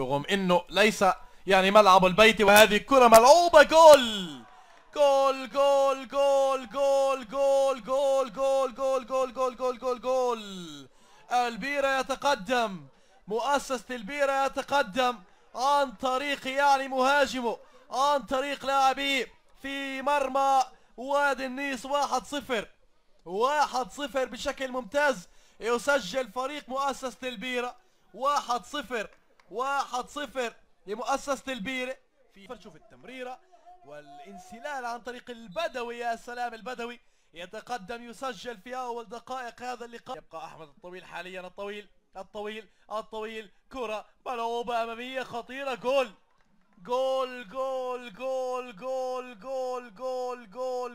برغم انه ليس يعني ملعب البيت وهذه الكرة ملعوبة جول جول جول جول جول جول جول جول جول جول جول جول جول جول البيرة يتقدم مؤسسة البيرة يتقدم عن طريق يعني مهاجمه عن طريق لاعبيه في مرمى وادي النيس 1-0 1-0 بشكل ممتاز يسجل فريق مؤسسة البيرة 1-0 واحد صفر لمؤسسة البيرة في شوف التمريرة والانسلال عن طريق البدوي يا سلام البدوي يتقدم يسجل في أول دقائق هذا اللقاء يبقى أحمد الطويل حاليا الطويل الطويل الطويل كرة ملعوبة أمامية خطيرة جول جول جول جول جول جول جول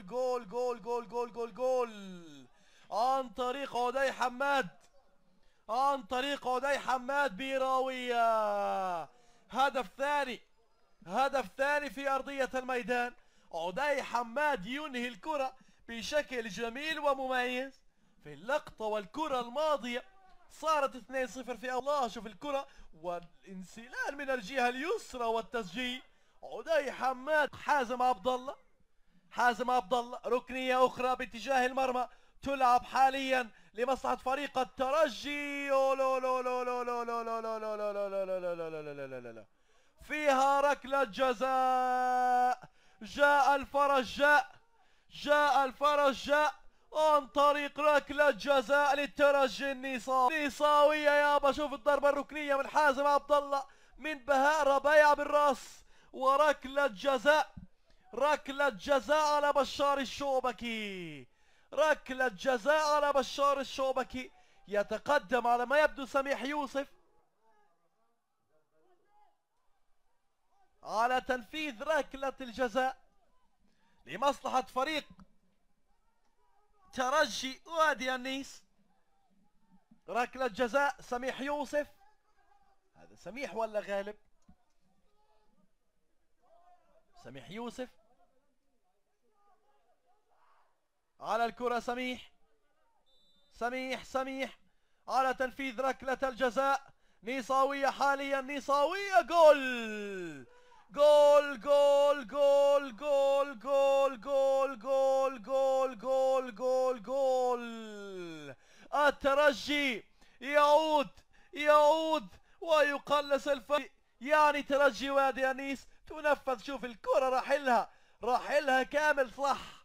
جول جول جول جول جول جول جول عن طريق عدي حماد عن طريق عدي حماد بيراوية هدف ثاني هدف ثاني في أرضية الميدان عدي حماد ينهي الكرة بشكل جميل ومميز في اللقطة والكرة الماضية صارت 2-0 في الله شوف الكرة والانسلال من الجهة اليسرى والتسجيل عدي حماد حازم عبد الله حازم عبد الله ركنية أخرى باتجاه المرمى تلعب حاليا لمصلحة فريق الترجي فيها ركلة جزاء جاء الفرج جاء جاء الفرج جاء عن طريق ركلة جزاء للترجي النيصاوي النيصاوية يابا شوف الضربة الركنية من حازم عبد الله من بهاء ربيع بالراس وركلة جزاء ركلة جزاء على بشار الشوبكي ركلة جزاء على بشار الشوبكي يتقدم على ما يبدو سميح يوسف على تنفيذ ركلة الجزاء لمصلحة فريق ترجي وادي النيس ركلة جزاء سميح يوسف هذا سميح ولا غالب سميح يوسف على الكرة سميح سميح سميح على تنفيذ ركلة الجزاء نيصاوية حاليا نيصاوية جول جول جول جول جول جول جول جول جول جول جول جول الترجي يعود يعود ويقلص الفريق يعني ترجي وادي انيس تنفذ شوف الكرة راح لها راح لها كامل صح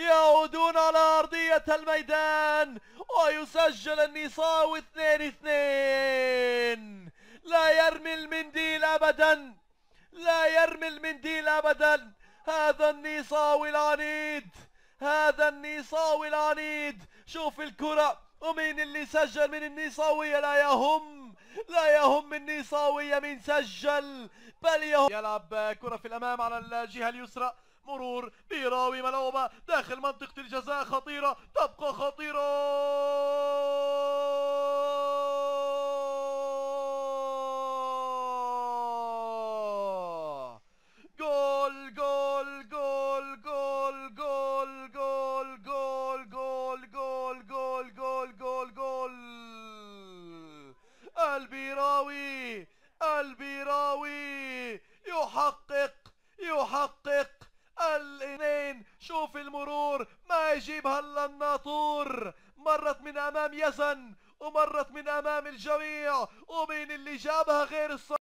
يعودون على أرضية الميدان ويسجل النصاوي اثنين اثنين لا يرمي المنديل أبدا لا يرمي المنديل أبدا هذا النصاو العنيد هذا النصاو العنيد شوف الكرة ومين اللي سجل من النصاوية لا يهم لا يهم النصاوية مين سجل بل يهم يلعب كرة في الأمام على الجهة اليسرى مرور ليراوي ملعوبة داخل منطقة الجزاء خطيرة تبقى خطيرة البيراوي البيراوي يحقق يحقق الاثنين شوف المرور ما يجيبها الا الناطور مرت من امام يزن ومرت من امام الجميع ومين اللي جابها غير الصلاة